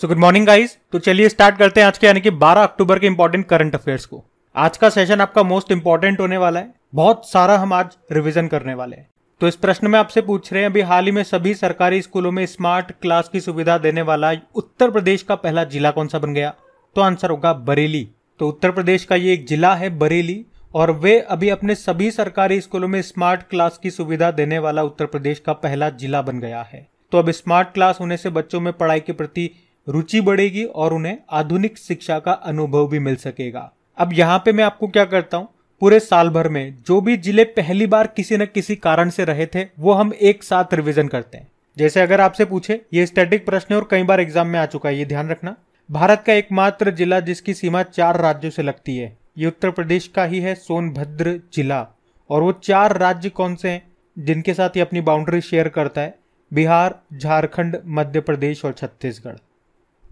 so good morning guys तो चलिए start करते हैं आज के यानी कि 12 अक्टूबर के इंपॉर्टेंट करंट अफेयर्स को आज का सेशन आपका मोस्ट इंपॉर्टेंट होने वाला है बहुत सारा हम आज रिविजन करने वाले हैं तो इस प्रश्न में आपसे पूछ रहे हैं अभी हाल ही में सभी सरकारी स्कूलों में स्मार्ट क्लास की सुविधा देने वाला उत्तर प्रदेश का पहला जिला कौन सा बन गया तो आंसर होगा बरेली तो उत्तर प्रदेश का ये एक जिला है बरेली और वे अभी अपने सभी सरकारी स्कूलों में स्मार्ट क्लास की सुविधा देने वाला उत्तर प्रदेश का पहला जिला बन गया है तो अब स्मार्ट क्लास होने से बच्चों में पढ़ाई के प्रति रुचि बढ़ेगी और उन्हें आधुनिक शिक्षा का अनुभव भी मिल सकेगा अब यहाँ पे मैं आपको क्या करता हूँ पूरे साल भर में जो भी जिले पहली बार किसी न किसी कारण से रहे थे वो हम एक साथ रिविजन करते हैं जैसे अगर आपसे पूछे ये स्टैटिक प्रश्न और कई बार एग्जाम में आ चुका है ये ध्यान रखना भारत का एकमात्र जिला जिसकी सीमा चार राज्यों से लगती है ये उत्तर प्रदेश का ही है सोनभद्र जिला और वो चार राज्य कौन से हैं जिनके साथ ये अपनी बाउंड्री शेयर करता है बिहार झारखंड मध्य प्रदेश और छत्तीसगढ़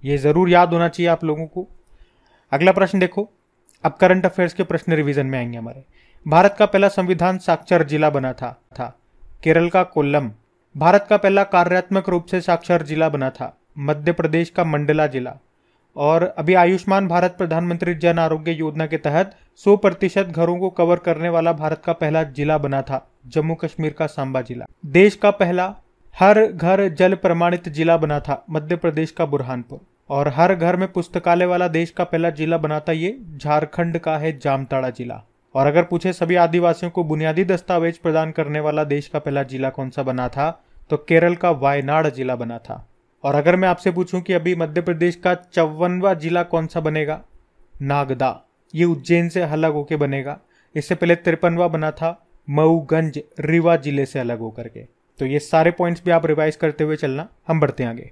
ये ज़रूर याद होना चाहिए आप लोगों को अगला प्रश्न देखो अब करंट अफेयर्स के प्रश्न रिवीजन में आएंगे हमारे भारत का पहला संविधान साक्षर जिला बना था था केरल का कोल्लम भारत का पहला कार्यात्मक रूप से साक्षर जिला बना था मध्य प्रदेश का मंडला जिला और अभी आयुष्मान भारत प्रधानमंत्री जन आरोग्य योजना के तहत 100 प्रतिशत घरों को कवर करने वाला भारत का पहला जिला बना था जम्मू कश्मीर का सांबा जिला देश का पहला हर घर जल प्रमाणित जिला बना था मध्य प्रदेश का बुरहानपुर और हर घर में पुस्तकालय वाला देश का पहला जिला बनाता ये झारखंड का है जामताड़ा जिला और अगर पूछे सभी आदिवासियों को बुनियादी दस्तावेज प्रदान करने वाला देश का पहला जिला कौन सा बना था तो केरल का वायनाड जिला बना था और अगर मैं आपसे पूछूं कि अभी मध्य प्रदेश का चौवनवा जिला कौन सा बनेगा नागदा ये उज्जैन से अलग होके बनेगा इससे पहले तिरपनवा बना था मऊगंज रीवा जिले से अलग होकर के तो ये सारे पॉइंट्स भी आप रिवाइज करते हुए चलना हम बढ़ते आगे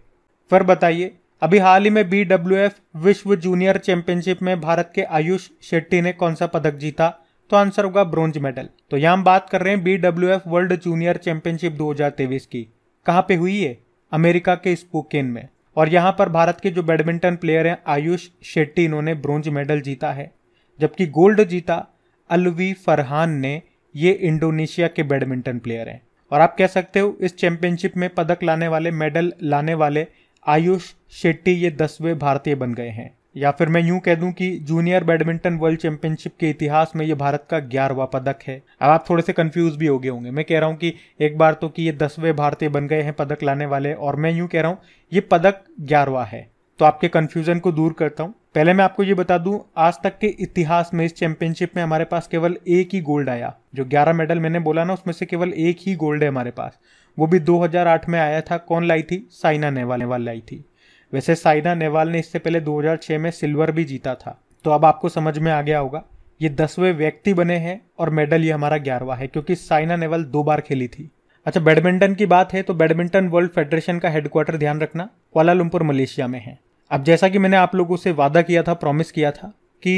फिर बताइए अभी हाल ही में बी विश्व जूनियर चैंपियनशिप में भारत के आयुष शेट्टी ने कौन सा पदक जीता तो आंसर होगा ब्रॉन्ज मेडल तो यहां बात कर रहे हैं बी वर्ल्ड जूनियर चैंपियनशिप दो की कहा पे हुई है अमेरिका के स्पोकेन में और यहाँ पर भारत के जो बैडमिंटन प्लेयर हैं आयुष शेट्टी इन्होंने ब्रॉन्ज मेडल जीता है जबकि गोल्ड जीता अलवी फरहान ने ये इंडोनेशिया के बैडमिंटन प्लेयर हैं और आप कह सकते हो इस चैंपियनशिप में पदक लाने वाले मेडल लाने वाले आयुष शेट्टी ये दसवें भारतीय बन गए हैं या फिर मैं यूं कह दूं कि जूनियर बैडमिंटन वर्ल्ड चैंपियनशिप के इतिहास में ये भारत का ग्यारहवा पदक है अब आप थोड़े से कंफ्यूज भी हो गए होंगे मैं कह रहा हूं कि एक बार तो कि ये दसवें भारतीय बन गए हैं पदक लाने वाले और मैं यूं कह रहा हूं ये पदक ग्यारहवा है तो आपके कन्फ्यूजन को दूर करता हूँ पहले मैं आपको ये बता दूं आज तक के इतिहास में इस चैंपियनशिप में हमारे पास केवल एक ही गोल्ड आया जो ग्यारह मेडल मैंने बोला ना उसमें से केवल एक ही गोल्ड है हमारे पास वो भी 2008 में आया था कौन लाई थी साइना नेहवाल नेहवाल लाई थी वैसे साइना नेहवाल ने इससे पहले 2006 में सिल्वर भी जीता था तो अब आपको समझ में आ गया होगा ये दसवें व्यक्ति बने हैं और मेडल ये हमारा ग्यारहवा है क्योंकि साइना नेहवाल दो बार खेली थी अच्छा बैडमिंटन की बात है तो बैडमिंटन वर्ल्ड फेडरेशन का हेडक्वार्टर ध्यान रखना क्वालालंपुर मलेशिया में है अब जैसा कि मैंने आप लोगों से वादा किया था प्रॉमिस किया था कि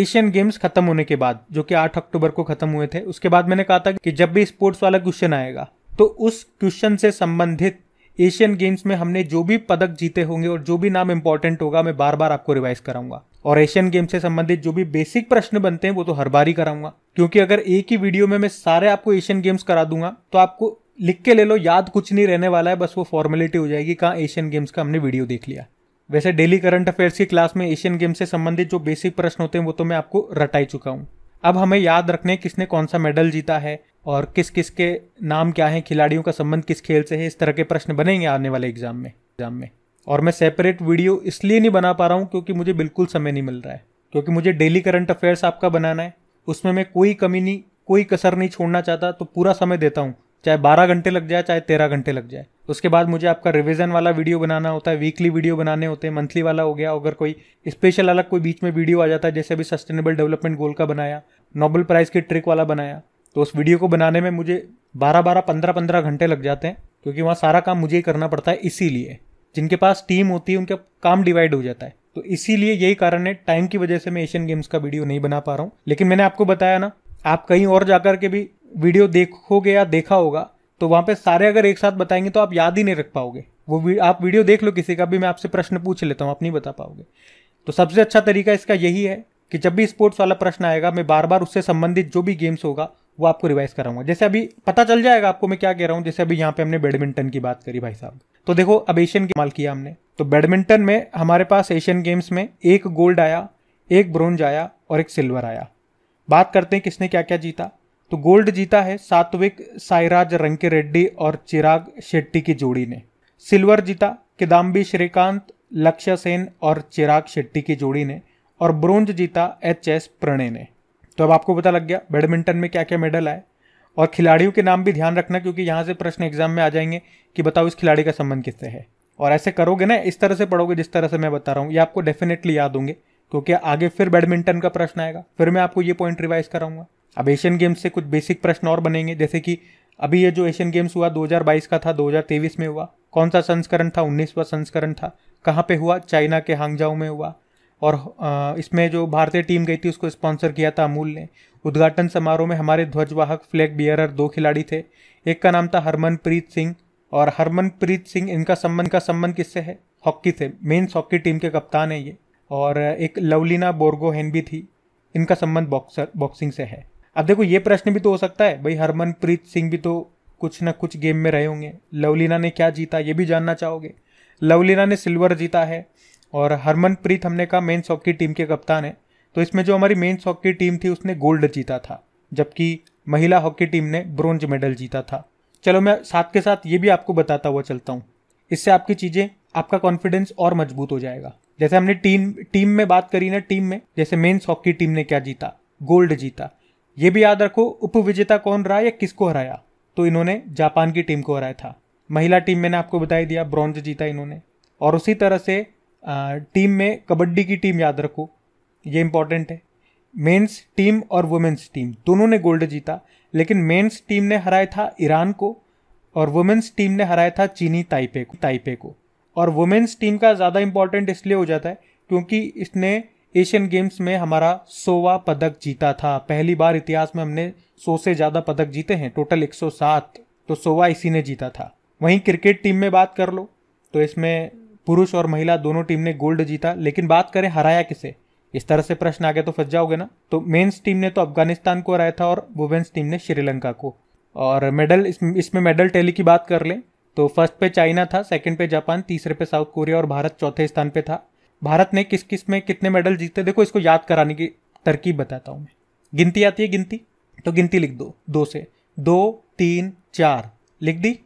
एशियन गेम्स खत्म होने के बाद जो कि 8 अक्टूबर को खत्म हुए थे उसके बाद मैंने कहा था कि जब भी स्पोर्ट्स वाला क्वेश्चन आएगा तो उस क्वेश्चन से संबंधित एशियन गेम्स में हमने जो भी पदक जीते होंगे और जो भी नाम इंपॉर्टेंट होगा मैं बार बार आपको रिवाइज कराऊंगा और एशियन गेम्स से संबंधित जो भी बेसिक प्रश्न बनते हैं वो तो हर बार ही कराऊंगा क्योंकि अगर एक ही वीडियो में मैं सारे आपको एशियन गेम्स करा दूंगा तो आपको लिख के ले लो याद कुछ नहीं रहने वाला है बस वो फॉर्मेलिटी हो जाएगी कहाँ एशियन गेम्स का हमने वीडियो देख लिया वैसे डेली करंट अफेयर्स की क्लास में एशियन गेम्स से संबंधित जो बेसिक प्रश्न होते हैं वो तो मैं आपको रटाई चुका हूँ अब हमें याद रखने किसने कौन सा मेडल जीता है और किस किस के नाम क्या है खिलाड़ियों का संबंध किस खेल से है इस तरह के प्रश्न बनेंगे आने वाले एग्जाम में एग्जाम में और मैं सेपरेट वीडियो इसलिए नहीं बना पा रहा हूँ क्योंकि मुझे बिल्कुल समय नहीं मिल रहा है क्योंकि मुझे डेली करंट अफेयर्स आपका बनाना है उसमें मैं कोई कमी नहीं कोई कसर नहीं छोड़ना चाहता तो पूरा समय देता हूँ चाहे बारह घंटे लग जाए चाहे तेरह घंटे लग जाए उसके बाद मुझे आपका रिविजन वाला वीडियो बनाना होता है वीकली वीडियो बनाने होते हैं मंथली वाला हो गया अगर कोई स्पेशल अलग कोई बीच में वीडियो आ जाता है जैसे अभी सस्टेनेबल डेवलपमेंट गोल का बनाया नोबल प्राइज़ की ट्रिक वाला बनाया तो उस वीडियो को बनाने में मुझे बारह बारह पंद्रह पंद्रह घंटे लग जाते हैं क्योंकि वहाँ सारा काम मुझे ही करना पड़ता है इसीलिए जिनके पास टीम होती है उनका काम डिवाइड हो जाता है तो इसीलिए यही कारण है टाइम की वजह से मैं एशियन गेम्स का वीडियो नहीं बना पा रहा हूँ लेकिन मैंने आपको बताया ना आप कहीं और जाकर के भी वीडियो देखोगे या देखा होगा तो वहाँ पे सारे अगर एक साथ बताएंगे तो आप याद ही नहीं रख पाओगे वो वी, आप वीडियो देख लो किसी का भी मैं आपसे प्रश्न पूछ लेता हूँ आप नहीं बता पाओगे तो सबसे अच्छा तरीका इसका यही है कि जब भी स्पोर्ट्स वाला प्रश्न आएगा मैं बार बार उससे संबंधित जो भी गेम्स होगा वो आपको रिवाइज कराऊंगा जैसे अभी पता चल जाएगा आपको मैं क्या कह रहा हूँ जैसे अभी यहाँ पे हमने बैडमिंटन की बात करी भाई साहब तो देखो अब एशियन माल किया हमने तो बैडमिंटन में हमारे पास एशियन गेम्स में एक गोल्ड आया एक ब्रोंज आया और एक सिल्वर आया बात करते हैं किसने क्या क्या जीता तो गोल्ड जीता है सात्विक साईराज रंके रेड्डी और चिराग शेट्टी की जोड़ी ने सिल्वर जीता किदाम्बी श्रीकांत लक्ष्य सेन और चिराग शेट्टी की जोड़ी ने और ब्रोंज जीता एच एस प्रणय ने तो अब आपको पता लग गया बैडमिंटन में क्या क्या मेडल आए और खिलाड़ियों के नाम भी ध्यान रखना क्योंकि यहाँ से प्रश्न एग्जाम में आ जाएंगे कि बताओ इस खिलाड़ी का संबंध किससे है और ऐसे करोगे ना इस तरह से पढ़ोगे जिस तरह से मैं बता रहा हूँ ये आपको डेफिनेटली याद होंगे क्योंकि आगे फिर बैडमिंटन का प्रश्न आएगा फिर मैं आपको ये पॉइंट रिवाइज कराऊंगा अब एशियन गेम्स से कुछ बेसिक प्रश्न और बनेंगे जैसे कि अभी ये जो एशियन गेम्स हुआ 2022 का था 2023 में हुआ कौन सा संस्करण था उन्नीसवा संस्करण था कहाँ पे हुआ चाइना के हांगजाऊ में हुआ और इसमें जो भारतीय टीम गई थी उसको स्पॉन्सर किया था अमूल ने उद्घाटन समारोह में हमारे ध्वजवाहक फ्लैग बियरर दो खिलाड़ी थे एक का नाम था हरमनप्रीत सिंह और हरमनप्रीत सिंह इनका संबंध का संबंध किससे है हॉकी से मेन्स हॉकी टीम के कप्तान है ये और एक लवलीना बोर्गोहेन भी थी इनका संबंध बॉक्सर बॉक्सिंग से है अब देखो ये प्रश्न भी तो हो सकता है भाई हरमनप्रीत सिंह भी तो कुछ ना कुछ गेम में रहे होंगे लवलीना ने क्या जीता ये भी जानना चाहोगे लवलीना ने सिल्वर जीता है और हरमनप्रीत हमने कहा मेन्स हॉकी टीम के कप्तान है तो इसमें जो हमारी मेन्स हॉकी टीम थी उसने गोल्ड जीता था जबकि महिला हॉकी टीम ने ब्रोंज मेडल जीता था चलो मैं साथ के साथ ये भी आपको बताता हुआ चलता हूँ इससे आपकी चीज़ें आपका कॉन्फिडेंस और मजबूत हो जाएगा जैसे हमने टीम टीम में बात करी ना टीम में जैसे मेन्स हॉकी टीम ने क्या जीता गोल्ड जीता ये भी याद रखो उप विजेता कौन रहा या किसको हराया तो इन्होंने जापान की टीम को हराया था महिला टीम मैंने आपको बताई दिया ब्रॉन्ज जीता इन्होंने और उसी तरह से टीम में कबड्डी की टीम याद रखो ये इंपॉर्टेंट है मेंस टीम और वुमेंस टीम दोनों ने गोल्ड जीता लेकिन मेंस टीम ने हराया था ईरान को और वुमेंस टीम ने हराया था चीनी ताइपे को ताइपे को और वुमेंस टीम का ज़्यादा इंपॉर्टेंट इसलिए हो जाता है क्योंकि इसने एशियन गेम्स में हमारा सोवा पदक जीता था पहली बार इतिहास में हमने सौ से ज़्यादा पदक जीते हैं टोटल 107 तो सोवा इसी ने जीता था वहीं क्रिकेट टीम में बात कर लो तो इसमें पुरुष और महिला दोनों टीम ने गोल्ड जीता लेकिन बात करें हराया किसे इस तरह से प्रश्न आ गया तो फंस जाओगे ना तो मेंस टीम ने तो अफगानिस्तान को हराया था और वुमेन्स टीम ने श्रीलंका को और मेडल इसमें इसमें मेडल टेली की बात कर लें तो फर्स्ट पे चाइना था सेकंड पे जापान तीसरे पे साउथ कोरिया और भारत चौथे स्थान पे था भारत ने किस किस में कितने मेडल जीते देखो इसको याद कराने की तरकीब बताता हूँ मैं गिनती आती है गिनती तो गिनती लिख दो दो से दो तीन चार लिख दी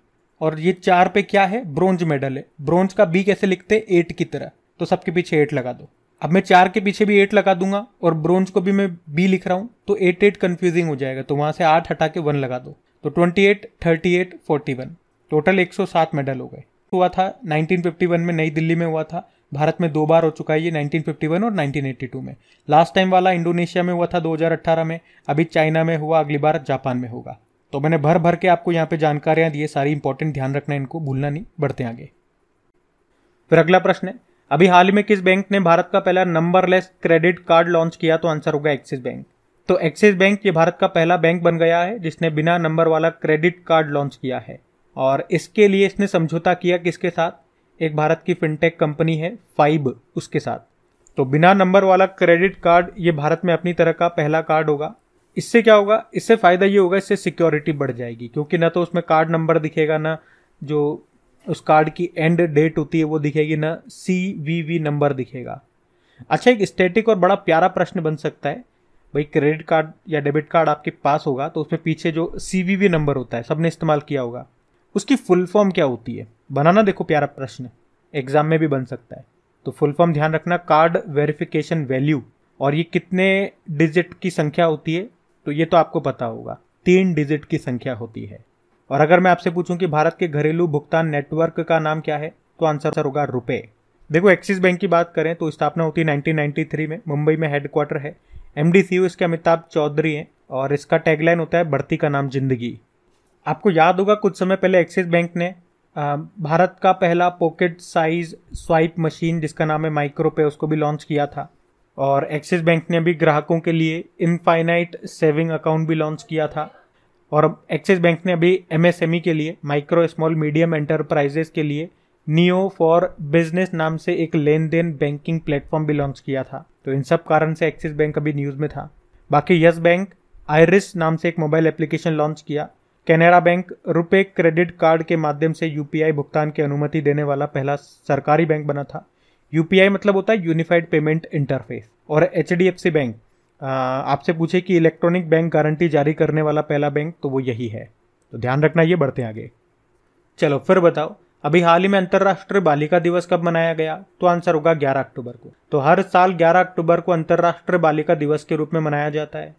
और ये चार पे क्या है ब्रोंज मेडल है ब्रोंज का बी कैसे लिखते एट की तरह तो सबके पीछे एट लगा दो अब मैं चार के पीछे भी एट लगा दूंगा और ब्रोंज को भी मैं बी लिख रहा हूँ तो एट एट कन्फ्यूजिंग हो जाएगा तो वहाँ से आठ हटा के वन लगा दो तो twenty eight thirty eight forty one total एक सौ सात मेडल हो गए हुआ था फिफ्टी वन में नई दिल्ली में हुआ था भारत में दो बार हो चुका है ये 1951 और 1982 में लास्ट टाइम वाला इंडोनेशिया में हुआ था 2018 में अभी चाइना में हुआ अगली बार जापान में होगा तो मैंने भर भर के आपको यहाँ पे जानकारियाँ दी है सारी इंपॉर्टेंट ध्यान रखना इनको भूलना नहीं बढ़ते आगे फिर अगला प्रश्न है अभी हाल ही में किस बैंक ने भारत का पहला नंबरलेस क्रेडिट कार्ड लॉन्च किया तो आंसर होगा एक्सिस बैंक तो एक्सिस बैंक ये भारत का पहला बैंक बन गया है जिसने बिना नंबर वाला क्रेडिट कार्ड लॉन्च किया है और इसके लिए इसने समझौता किया किसके साथ एक भारत की फिनटेक कंपनी है फाइब उसके साथ तो बिना नंबर वाला क्रेडिट कार्ड ये भारत में अपनी तरह का पहला कार्ड होगा इससे क्या होगा इससे फ़ायदा ये होगा इससे सिक्योरिटी बढ़ जाएगी क्योंकि ना तो उसमें कार्ड नंबर दिखेगा ना जो उस कार्ड की एंड डेट होती है वो दिखेगी ना सी वी वी नंबर दिखेगा अच्छा एक स्टैटिक और बड़ा प्यारा प्रश्न बन सकता है भाई क्रेडिट कार्ड या डेबिट कार्ड आपके पास होगा तो उसमें पीछे जो सी वी वी नंबर होता है सबने इस्तेमाल किया होगा उसकी फुल फॉर्म क्या होती है बनाना देखो प्यारा प्रश्न एग्जाम में भी बन सकता है तो फुल फॉर्म ध्यान रखना कार्ड वेरिफिकेशन वैल्यू और ये कितने डिजिट की संख्या होती है तो ये तो आपको पता होगा तीन डिजिट की संख्या होती है और अगर मैं आपसे पूछूं कि भारत के घरेलू भुगतान नेटवर्क का नाम क्या है तो आंसर होगा रुपए देखो एक्सिस बैंक की बात करें तो स्थापना होती है 1993 में मुंबई में हेडक्वार्टर है एम इसके अमिताभ चौधरी हैं और इसका टैगलाइन होता है बढ़ती का नाम जिंदगी आपको याद होगा कुछ समय पहले एक्सिस बैंक ने भारत का पहला पॉकेट साइज स्वाइप मशीन जिसका नाम है माइक्रो पे उसको भी लॉन्च किया था और एक्सिस बैंक ने भी ग्राहकों के लिए इनफाइनाइट सेविंग अकाउंट भी लॉन्च किया था और एक्सिस बैंक ने अभी एम e के लिए माइक्रो स्मॉल मीडियम एंटरप्राइजेस के लिए नियो फॉर बिजनेस नाम से एक लेन देन बैंकिंग प्लेटफॉर्म भी लॉन्च किया था तो इन सब कारण से एक्सिस बैंक अभी न्यूज़ में था बाकी यस बैंक आयरिस नाम से एक मोबाइल एप्लीकेशन लॉन्च किया Canara bank RuPay credit card के माध्यम से यूपीआई भुगतान की अनुमति देने वाला पहला सरकारी बैंक बना था यूपीआई मतलब होता है यूनिफाइड पेमेंट इंटरफेस और एच बैंक आपसे पूछे कि इलेक्ट्रॉनिक बैंक गारंटी जारी करने वाला पहला बैंक तो वो यही है तो ध्यान रखना ये बढ़ते आगे चलो फिर बताओ अभी हाल ही में अंतर्राष्ट्रीय बालिका दिवस कब मनाया गया तो आंसर होगा 11 अक्टूबर को तो हर साल 11 अक्टूबर को अंतर्राष्ट्रीय बालिका दिवस के रूप में मनाया जाता है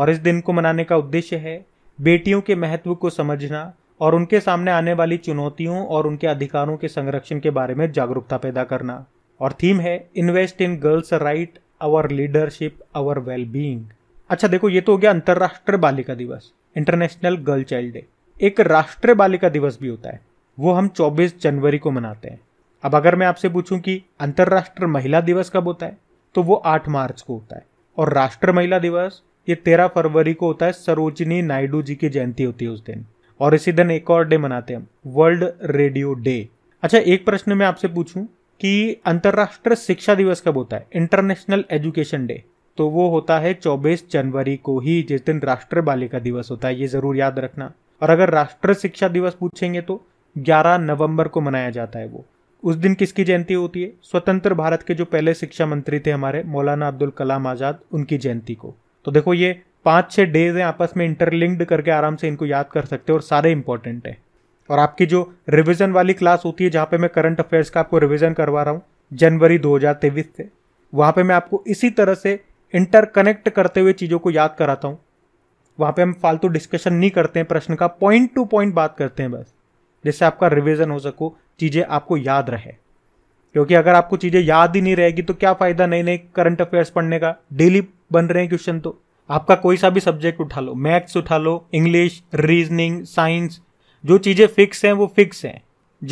और इस दिन को मनाने का उद्देश्य है बेटियों के महत्व को समझना और उनके सामने आने वाली चुनौतियों और उनके अधिकारों के संरक्षण के बारे में जागरूकता पैदा करना और थीम है invest in girls right our leadership our being अच्छा देखो ये तो हो गया अंतर्राष्ट्रीय बालिका दिवस इंटरनेशनल गर्ल चाइल्ड डे एक राष्ट्रीय बालिका दिवस भी होता है वो हम 24 जनवरी को मनाते हैं अब अगर मैं आपसे पूछूं कि अंतर्राष्ट्रीय महिला दिवस कब होता है तो वो 8 मार्च को होता है और राष्ट्रीय महिला दिवस ये तेरह फरवरी को होता है सरोजनी नायडू जी की जयंती होती है उस दिन और इसी दिन एक और डे मनाते हैं वर्ल्ड रेडियो डे अच्छा एक प्रश्न मैं आपसे पूछूं कि अंतर्राष्ट्रीय शिक्षा दिवस कब होता है इंटरनेशनल एजुकेशन डे तो वो होता है 24 जनवरी को ही जिस दिन राष्ट्रीय बालिका दिवस होता है ये जरूर याद रखना और अगर राष्ट्रीय शिक्षा दिवस पूछेंगे तो 11 नवंबर को मनाया जाता है वो उस दिन किसकी जयंती होती है स्वतंत्र भारत के जो पहले शिक्षा मंत्री थे हमारे मौलाना अब्दुल कलाम आज़ाद उनकी जयंती को तो देखो ये पाँच छः डेज हैं आपस में इंटरलिंक्ड करके आराम से इनको याद कर सकते हो और सारे इंपॉर्टेंट हैं और आपकी जो रिविजन वाली क्लास होती है जहाँ पे मैं करंट अफेयर्स का आपको रिविजन करवा रहा हूँ जनवरी दो से वहाँ पे मैं आपको इसी तरह से इंटरकनेक्ट करते हुए चीज़ों को याद कराता हूँ वहाँ पे हम फालतू डिस्कशन नहीं करते हैं प्रश्न का पॉइंट टू पॉइंट बात करते हैं बस जिससे आपका रिविजन हो सको चीज़ें आपको याद रहे क्योंकि अगर आपको चीज़ें याद ही नहीं रहेगी तो क्या फ़ायदा नए नए करंट अफेयर्स पढ़ने का डेली बन रहे हैं क्वेश्चन तो आपका कोई सा भी सब्जेक्ट उठा लो मैथ्स उठा लो इंग्लिश रीजनिंग साइंस जो चीज़ें फिक्स हैं वो फिक्स हैं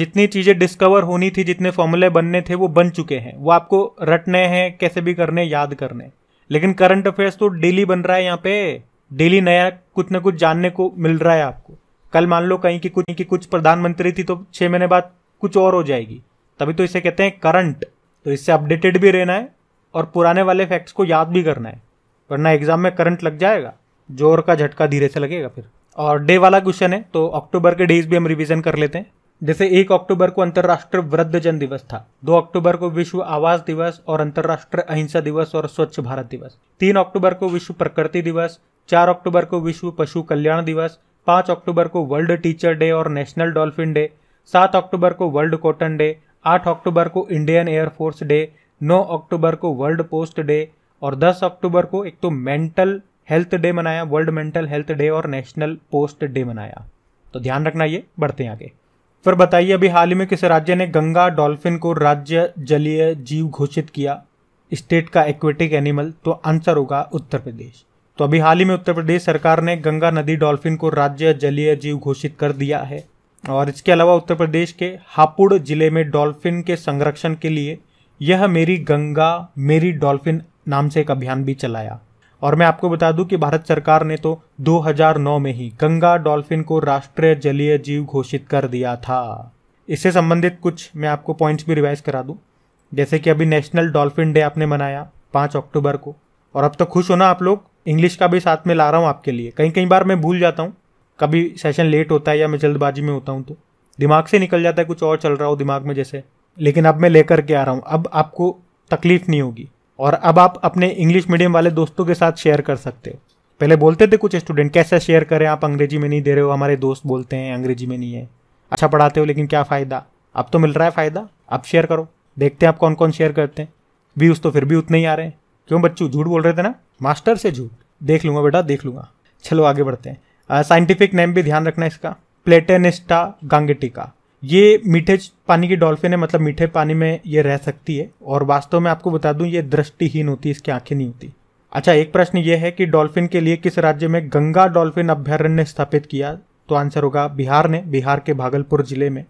जितनी चीज़ें डिस्कवर होनी थी जितने फॉर्मूले बनने थे वो बन चुके हैं वो आपको रटने हैं कैसे भी करने याद करने लेकिन करंट अफेयर्स तो डेली बन रहा है यहाँ पे डेली नया कुछ ना कुछ जानने को मिल रहा है आपको कल मान लो कहीं की कुछ की कुछ प्रधानमंत्री थी तो छः महीने बाद कुछ और हो जाएगी तभी तो इसे कहते हैं करंट तो इससे अपडेटेड भी रहना है और पुराने वाले फैक्ट्स को याद भी करना है वरना एग्जाम में करंट लग जाएगा जोर का झटका धीरे से लगेगा फिर और डे वाला क्वेश्चन है तो अक्टूबर के डेज भी हम रिविजन कर लेते हैं जैसे एक अक्टूबर को अंतर्राष्ट्रीय जन दिवस था दो अक्टूबर को विश्व आवास दिवस और अंतर्राष्ट्रीय अहिंसा दिवस और स्वच्छ भारत दिवस तीन अक्टूबर को विश्व प्रकृति दिवस चार अक्टूबर को विश्व पशु कल्याण दिवस पांच अक्टूबर को वर्ल्ड टीचर डे और नेशनल डॉल्फिन डे सात अक्टूबर को वर्ल्ड कॉटन डे आठ अक्टूबर को इंडियन एयरफोर्स डे नौ अक्टूबर को वर्ल्ड पोस्ट डे और दस अक्टूबर को एक तो मेंटल हेल्थ डे मनाया वर्ल्ड मेंटल हेल्थ डे और नेशनल पोस्ट डे मनाया तो ध्यान रखना ये बढ़ते हैं आगे फिर बताइए अभी हाल ही में किस राज्य ने गंगा डॉल्फिन को राज्य जलीय जीव घोषित किया स्टेट का एक्वेटिक एनिमल तो आंसर होगा उत्तर प्रदेश तो अभी हाल ही में उत्तर प्रदेश सरकार ने गंगा नदी डॉल्फिन को राज्य जलीय जीव घोषित कर दिया है और इसके अलावा उत्तर प्रदेश के हापुड़ जिले में डॉल्फिन के संरक्षण के लिए यह मेरी गंगा मेरी डॉल्फिन नाम से एक अभियान भी चलाया और मैं आपको बता दूं कि भारत सरकार ने तो 2009 में ही गंगा डॉल्फिन को राष्ट्रीय जलीय जीव घोषित कर दिया था इससे संबंधित कुछ मैं आपको पॉइंट्स भी रिवाइज करा दूं जैसे कि अभी नेशनल डॉल्फिन डे आपने मनाया पाँच अक्टूबर को और अब तो खुश होना आप लोग इंग्लिश का भी साथ में ला रहा हूँ आपके लिए कहीं कई बार मैं भूल जाता हूँ कभी सेशन लेट होता है या मैं जल्दबाजी में होता हूँ तो दिमाग से निकल जाता है कुछ और चल रहा हो दिमाग में जैसे लेकिन अब मैं लेकर के आ रहा हूँ अब आपको तकलीफ नहीं होगी और अब आप अपने इंग्लिश मीडियम वाले दोस्तों के साथ शेयर कर सकते हो पहले बोलते थे कुछ स्टूडेंट कैसे शेयर करें आप अंग्रेजी में नहीं दे रहे हो हमारे दोस्त बोलते हैं अंग्रेजी में नहीं है अच्छा पढ़ाते हो लेकिन क्या फ़ायदा अब तो मिल रहा है फ़ायदा आप शेयर करो देखते हैं आप कौन कौन शेयर करते हैं व्यूज़ तो फिर भी उतने ही आ रहे हैं क्यों बच्चों झूठ बोल रहे थे ना मास्टर से झूठ देख लूँगा बेटा देख लूँगा चलो आगे बढ़ते हैं साइंटिफिक नेम भी ध्यान रखना इसका प्लेटेनिस्टा गांगेटिका ये मीठे पानी की डॉल्फिन है मतलब मीठे पानी में ये रह सकती है और वास्तव में आपको बता दूं ये दृष्टिहीन होती है इसकी आंखें नहीं होती अच्छा एक प्रश्न ये है कि डॉल्फिन के लिए किस राज्य में गंगा डॉल्फिन अभ्यारण्य स्थापित किया तो आंसर होगा बिहार ने बिहार के भागलपुर जिले में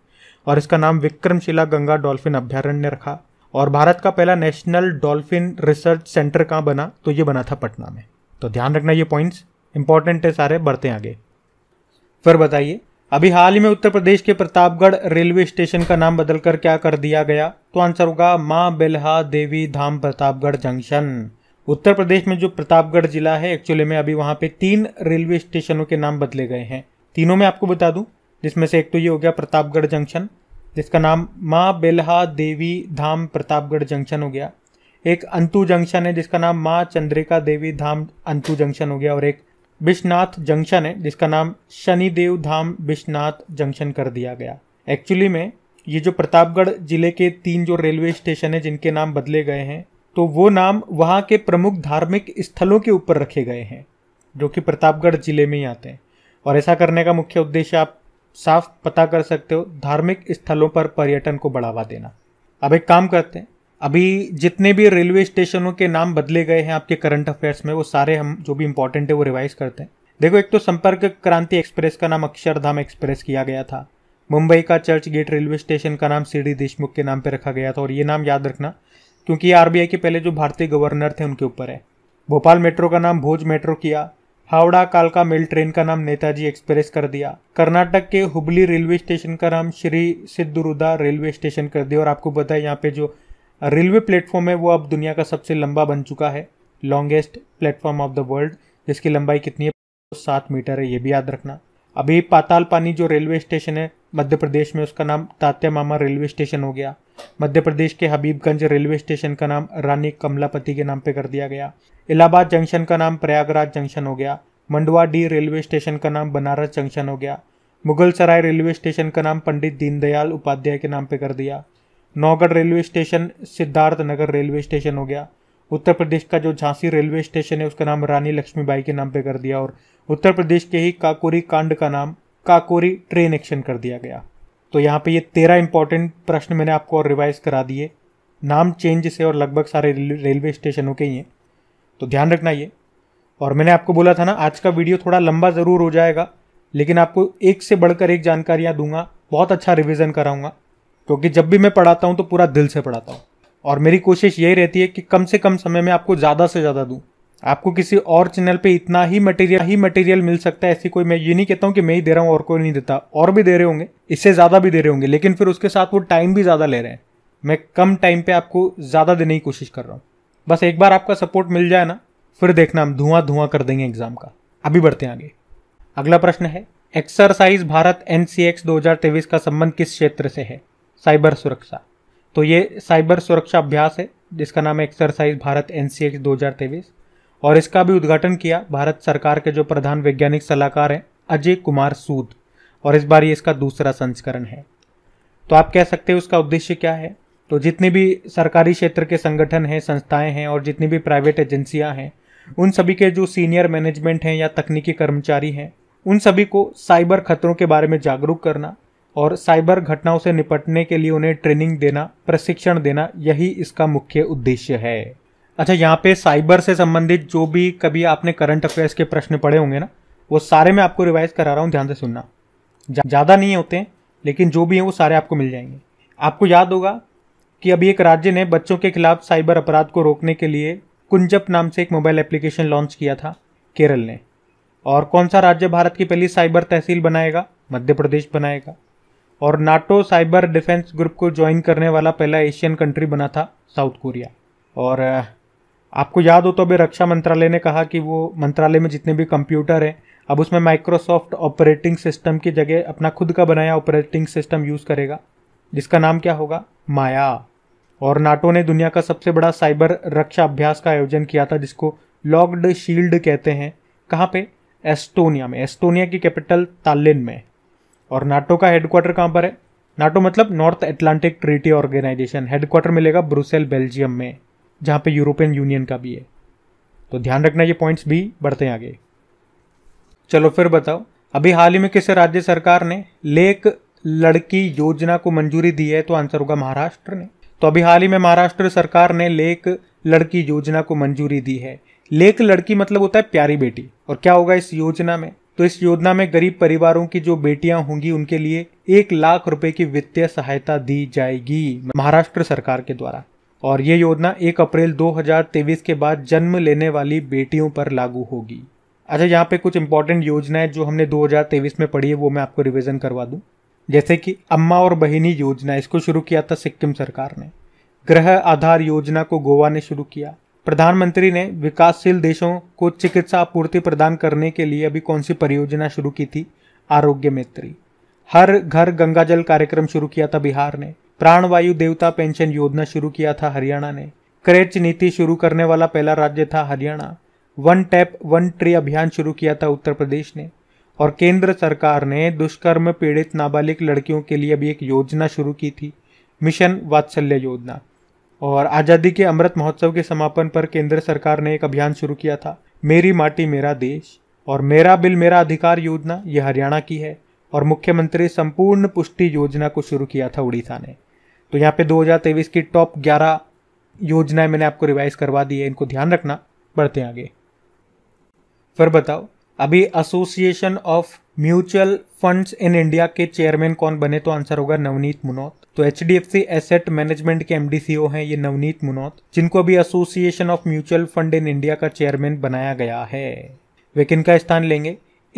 और इसका नाम विक्रमशिला गंगा डॉल्फिन अभ्यारण्य रखा और भारत का पहला नेशनल डॉल्फिन रिसर्च सेंटर कहाँ बना तो ये बना था पटना में तो ध्यान रखना ये पॉइंट्स इंपॉर्टेंट है सारे बढ़ते आगे फिर बताइए अभी हाल ही में उत्तर प्रदेश के प्रतापगढ़ रेलवे स्टेशन का नाम बदलकर क्या कर दिया गया तो आंसर होगा माँ बेलहा देवी धाम प्रतापगढ़ जंक्शन उत्तर प्रदेश में जो प्रतापगढ़ जिला है एक्चुअली में अभी वहां पे तीन रेलवे स्टेशनों के नाम बदले गए हैं तीनों में आपको बता दूं जिसमें से एक तो ये हो गया प्रतापगढ़ जंक्शन जिसका नाम माँ बेलहा देवी धाम प्रतापगढ़ जंक्शन हो गया एक अंतु जंक्शन है जिसका नाम माँ चंद्रिका देवी धाम अंतु जंक्शन हो गया और एक विश्वनाथ जंक्शन है जिसका नाम शनिदेव धाम बिश्नाथ जंक्शन कर दिया गया एक्चुअली में ये जो प्रतापगढ़ जिले के तीन जो रेलवे स्टेशन है जिनके नाम बदले गए हैं तो वो नाम वहाँ के प्रमुख धार्मिक स्थलों के ऊपर रखे गए हैं जो कि प्रतापगढ़ जिले में ही आते हैं और ऐसा करने का मुख्य उद्देश्य आप साफ पता कर सकते हो धार्मिक स्थलों पर पर्यटन को बढ़ावा देना अब एक काम करते हैं अभी जितने भी रेलवे स्टेशनों के नाम बदले गए हैं आपके करंट अफेयर्स में वो सारे हम जो भी इंपॉर्टेंट है वो रिवाइज करते हैं देखो एक तो संपर्क क्रांति एक्सप्रेस का नाम अक्षरधाम एक्सप्रेस किया गया था मुंबई का चर्च गेट रेलवे स्टेशन का नाम सी डी देशमुख के नाम पर रखा गया था और ये नाम याद रखना क्योंकि आर के पहले जो भारतीय गवर्नर थे उनके ऊपर है भोपाल मेट्रो का नाम भोज मेट्रो किया हावड़ा कालका मेल ट्रेन का नाम नेताजी एक्सप्रेस कर दिया कर्नाटक के हुबली रेलवे स्टेशन का नाम श्री सिद्धुरुदा रेलवे स्टेशन कर दिया और आपको पता है यहाँ पे जो रेलवे प्लेटफॉर्म है वो अब दुनिया का सबसे लंबा बन चुका है longest platform of the world जिसकी लंबाई कितनी है सात मीटर है ये भी याद रखना अभी पाताल पानी जो रेलवे स्टेशन है मध्य प्रदेश में उसका नाम तात्या मामा रेलवे स्टेशन हो गया मध्य प्रदेश के हबीबगंज रेलवे स्टेशन का नाम रानी कमलापति के नाम पे कर दिया गया इलाहाबाद जंक्शन का नाम प्रयागराज जंक्शन हो गया मंडवा डी रेलवे स्टेशन का नाम बनारस जंक्शन हो गया मुगल सराय रेलवे स्टेशन का नाम पंडित दीनदयाल उपाध्याय के नाम पे कर दिया Naugarh railway station Siddharth Nagar railway station हो गया उत्तर प्रदेश का जो झांसी रेलवे स्टेशन है उसका नाम रानी लक्ष्मीबाई के नाम पे कर दिया और उत्तर प्रदेश के ही काकोरी कांड का नाम काकोरी ट्रेन एक्शन कर दिया गया तो यहाँ पे ये तेरह इंपॉर्टेंट प्रश्न मैंने आपको और रिवाइज करा दिए नाम चेंज से और लगभग सारे रेलवे स्टेशनों के ही हैं तो ध्यान रखना ये और मैंने आपको बोला था ना आज का वीडियो थोड़ा लंबा ज़रूर हो जाएगा लेकिन आपको एक से बढ़कर एक जानकारियाँ दूंगा बहुत अच्छा रिविज़न कराऊंगा क्योंकि जब भी मैं पढ़ाता हूँ तो पूरा दिल से पढ़ाता हूँ और मेरी कोशिश यही रहती है कि कम से कम समय में आपको ज़्यादा से ज़्यादा दूँ आपको किसी और चैनल पे इतना ही मटेरियल ही मटेरियल मिल सकता है ऐसी कोई मैं ये नहीं कहता हूँ कि मैं ही दे रहा हूँ और कोई नहीं देता और भी दे रहे होंगे इससे ज़्यादा भी दे रहे होंगे लेकिन फिर उसके साथ वो टाइम भी ज़्यादा ले रहे हैं मैं कम टाइम पे आपको ज़्यादा देने की कोशिश कर रहा हूँ बस एक बार आपका सपोर्ट मिल जाए ना फिर देखना हम धुआं धुआं कर देंगे एग्जाम का अभी बढ़ते हैं आगे अगला प्रश्न है एक्सरसाइज भारत एन सी का संबंध किस क्षेत्र से है साइबर सुरक्षा तो ये साइबर सुरक्षा अभ्यास है जिसका नाम है exercise Bharat N C H और इसका भी उद्घाटन किया भारत सरकार के जो प्रधान वैज्ञानिक सलाहकार हैं अजय कुमार सूद और इस बार ये इसका दूसरा संस्करण है तो आप कह सकते हैं उसका उद्देश्य क्या है तो जितने भी सरकारी क्षेत्र के संगठन हैं संस्थाएं हैं और जितनी भी प्राइवेट एजेंसियां हैं उन सभी के जो सीनियर मैनेजमेंट हैं या तकनीकी कर्मचारी हैं उन सभी को साइबर खतरों के बारे में जागरूक करना और साइबर घटनाओं से निपटने के लिए उन्हें ट्रेनिंग देना प्रशिक्षण देना यही इसका मुख्य उद्देश्य है अच्छा यहाँ पे साइबर से संबंधित जो भी कभी आपने करंट अफेयर्स के प्रश्न पढ़े होंगे ना वो सारे मैं आपको रिवाइज करा रहा हूँ ध्यान से सुनना ज़्यादा नहीं होते हैं लेकिन जो भी हैं वो सारे आपको मिल जाएंगे आपको याद होगा कि अभी एक राज्य ने बच्चों के खिलाफ साइबर अपराध को रोकने के लिए कुंजप नाम से एक मोबाइल एप्लीकेशन लॉन्च किया था केरल ने और कौन सा राज्य भारत की पहली साइबर तहसील बनाएगा मध्य प्रदेश बनाएगा और नाटो साइबर डिफेंस ग्रुप को ज्वाइन करने वाला पहला एशियन कंट्री बना था साउथ कोरिया और आपको याद हो तो अभी रक्षा मंत्रालय ने कहा कि वो मंत्रालय में जितने भी कंप्यूटर हैं अब उसमें माइक्रोसॉफ्ट ऑपरेटिंग सिस्टम की जगह अपना खुद का बनाया ऑपरेटिंग सिस्टम यूज़ करेगा जिसका नाम क्या होगा माया और नाटो ने दुनिया का सबसे बड़ा साइबर रक्षा अभ्यास का आयोजन किया था जिसको लॉक्ड शील्ड कहते हैं कहाँ पे एस्टोनिया में एस्टोनिया की कैपिटल तालिन में और नाटो का हेडक्वार्टर कहाँ पर है नाटो मतलब north Atlantic treaty organisation headquarter मिलेगा ब्रुसेल बेल्जियम में जहाँ पे यूरोपियन यूनियन का भी है तो ध्यान रखना ये पॉइंट्स भी बढ़ते हैं आगे चलो फिर बताओ अभी हाल ही में किस राज्य सरकार ने लेक लड़की योजना को मंजूरी दी है तो आंसर होगा महाराष्ट्र ने तो अभी हाल ही में महाराष्ट्र सरकार ने लेक लड़की योजना को मंजूरी दी है लेक लड़की मतलब होता है प्यारी बेटी और क्या होगा इस योजना में तो इस योजना में गरीब परिवारों की जो बेटियां होंगी उनके लिए एक लाख रुपए की वित्तीय सहायता दी जाएगी महाराष्ट्र सरकार के द्वारा और ये योजना एक अप्रैल 2023 के बाद जन्म लेने वाली बेटियों पर लागू होगी अच्छा यहाँ पे कुछ इंपॉर्टेंट योजनाएं जो हमने 2023 में पढ़ी है वो मैं आपको रिविजन करवा दूँ जैसे कि अम्मा और बहिनी योजना इसको शुरू किया था सिक्किम सरकार ने गृह आधार योजना को गोवा ने शुरू किया प्रधानमंत्री ने विकासशील देशों को चिकित्सा आपूर्ति प्रदान करने के लिए अभी कौन सी परियोजना शुरू की थी आरोग्य मित्री हर घर गंगा जल कार्यक्रम शुरू किया था बिहार ने प्राणवायु देवता पेंशन योजना शुरू किया था हरियाणा ने क्रेच नीति शुरू करने वाला पहला राज्य था Haryana one tap one tree अभियान शुरू किया था उत्तर प्रदेश ने और केंद्र सरकार ने दुष्कर्म पीड़ित नाबालिग लड़कियों के लिए अभी एक योजना शुरू की थी मिशन वात्सल्य योजना और आज़ादी के अमृत महोत्सव के समापन पर केंद्र सरकार ने एक अभियान शुरू किया था मेरी माटी मेरा देश और मेरा बिल मेरा अधिकार योजना यह हरियाणा की है और मुख्यमंत्री संपूर्ण पुष्टि योजना को शुरू किया था उड़ीसा ने तो यहाँ पे 2023 की टॉप 11 योजनाएं मैंने आपको रिवाइज करवा दी है इनको ध्यान रखना बढ़ते आगे फिर बताओ अभी association of mutual funds in India के चेयरमैन कौन बने तो आंसर होगा नवनीत मुनौत तो H D F C asset management के एमडीसीओ हैं ये नवनीत मुनौत जिनको अभी association of mutual fund in India का चेयरमैन बनाया गया है वे किन का स्थान लेंगे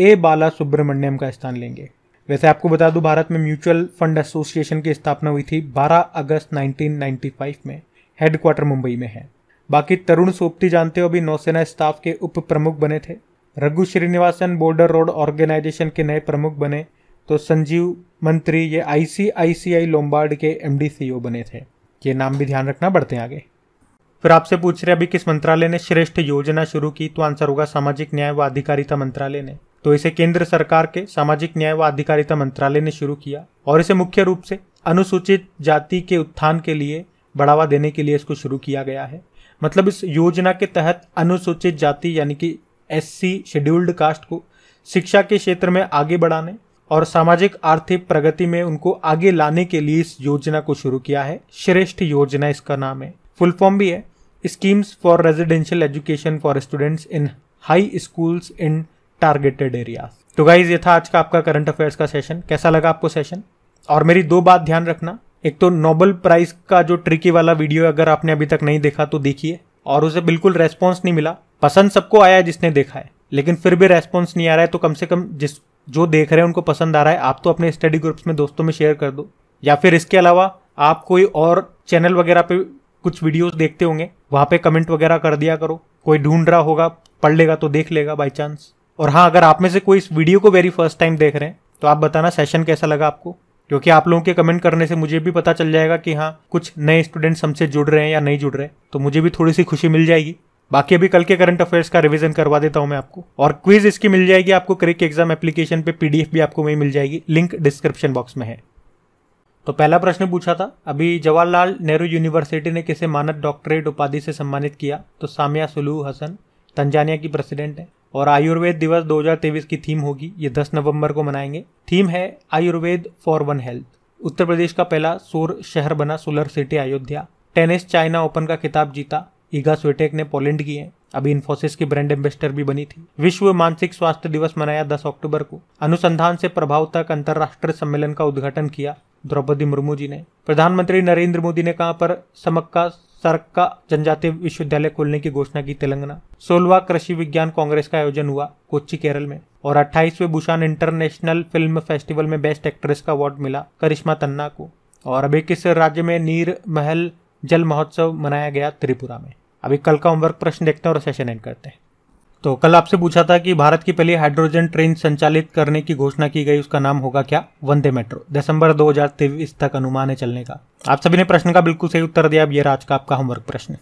ए बाला सुब्रमण्यम का स्थान लेंगे वैसे आपको बता दूं भारत में म्यूचुअल फंड एसोसिएशन की स्थापना हुई थी 12 अगस्त 1995 में हेडक्वार्टर मुंबई में है बाकी तरुण सोपती जानते हो अभी नौसेना स्टाफ के उप प्रमुख बने थे Raghu Srinivasan border road organisation के नए प्रमुख बने तो संजीव मंत्री ये आईसीआईसीआई लोम्बार्ड के एमडी सीईओ बने थे ये नाम भी ध्यान रखना बढ़ते आगे फिर आपसे पूछ रहे अभी किस मंत्रालय ने श्रेष्ठ योजना शुरू की तो आंसर होगा सामाजिक न्याय व अधिकारिता मंत्रालय ने तो इसे केंद्र सरकार के सामाजिक न्याय व अधिकारिता मंत्रालय ने शुरू किया और इसे मुख्य रूप से अनुसूचित जाति के उत्थान के लिए बढ़ावा देने के लिए इसको शुरू किया गया है मतलब इस योजना के तहत अनुसूचित जाति यानी कि एससी शेड्यूल्ड कास्ट को शिक्षा के क्षेत्र में आगे बढ़ाने और सामाजिक आर्थिक प्रगति में उनको आगे लाने के लिए इस योजना को शुरू किया है श्रेष्ठ योजना इसका नाम है फुल फॉर्म भी है schemes for residential education for students in high schools in targeted areas तो गाइज ये था आज का आपका करंट अफेयर्स का सेशन कैसा लगा आपको सेशन और मेरी दो बात ध्यान रखना एक तो नोबल प्राइज का जो ट्रिकी वाला वीडियो अगर आपने अभी तक नहीं देखा तो देखिए और उसे बिल्कुल रेस्पॉन्स नहीं मिला पसंद सबको आया है जिसने देखा है लेकिन फिर भी रेस्पॉन्स नहीं आ रहा है तो कम से कम जिस जो देख रहे हैं उनको पसंद आ रहा है आप तो अपने स्टडी ग्रुप्स में दोस्तों में शेयर कर दो या फिर इसके अलावा आप कोई और चैनल वगैरह पे कुछ वीडियोस देखते होंगे वहां पे कमेंट वगैरह कर दिया करो कोई ढूंढ रहा होगा पढ़ लेगा तो देख लेगा बाई चांस और हाँ अगर आप में से कोई इस वीडियो को वेरी फर्स्ट टाइम देख रहे हैं तो आप बताना सेशन कैसा लगा आपको क्योंकि आप लोगों के कमेंट करने से मुझे भी पता चल जाएगा कि हाँ कुछ नए स्टूडेंट्स हमसे जुड़ रहे हैं या नहीं जुड़ रहे तो मुझे भी थोड़ी सी खुशी मिल जाएगी बाकी अभी कल के करंट अफेयर्स का रिवीजन करवा देता हूं मैं आपको और क्विज इसकी मिल जाएगी आपको क्रिक एग्जाम एप्लीकेशन पे पीडीएफ भी आपको वहीं मिल जाएगी लिंक डिस्क्रिप्शन बॉक्स में है तो पहला प्रश्न पूछा था अभी जवाहरलाल नेहरू यूनिवर्सिटी ने किसे मानद डॉक्टरेट उपाधि से सम्मानित किया तो सामिया सुलू हसन तंजानिया की प्रेसिडेंट है और आयुर्वेद दिवस 2023 की थीम होगी ये 10 नवंबर को मनाएंगे थीम है Ayurveda for one health Uttar Pradesh का पहला सोर शहर बना solar city Ayodhya tennis China open का खिताब जीता ईगा स्वेटेक ने पोलैंड की है अभी इन्फोसिस की ब्रांड एम्बेसडर भी बनी थी विश्व मानसिक स्वास्थ्य दिवस मनाया 10 अक्टूबर को अनुसंधान से प्रभाव तक अंतर्राष्ट्रीय सम्मेलन का उद्घाटन किया द्रौपदी मुर्मू जी ने प्रधानमंत्री नरेंद्र मोदी ने कहा पर समक्का सरक्का जनजातीय विश्वविद्यालय खोलने की घोषणा की तेलंगाना सोलवा कृषि विज्ञान कांग्रेस का आयोजन हुआ कोच्चि केरल में और अट्ठाईसवे भूषण इंटरनेशनल फिल्म फेस्टिवल में बेस्ट एक्ट्रेस का अवार्ड मिला करिश्मा तन्ना को और अभी किस राज्य में नीर महल जल महोत्सव मनाया गया त्रिपुरा में अभी कल का होमवर्क प्रश्न देखते हैं और सेशन एंड करते हैं तो कल आपसे पूछा था कि भारत की पहली हाइड्रोजन ट्रेन संचालित करने की घोषणा की गई उसका नाम होगा क्या वंदे मेट्रो दिसंबर दो तक अनुमान है चलने का आप सभी ने प्रश्न का बिल्कुल सही उत्तर दिया अब यह राज का आपका होमवर्क प्रश्न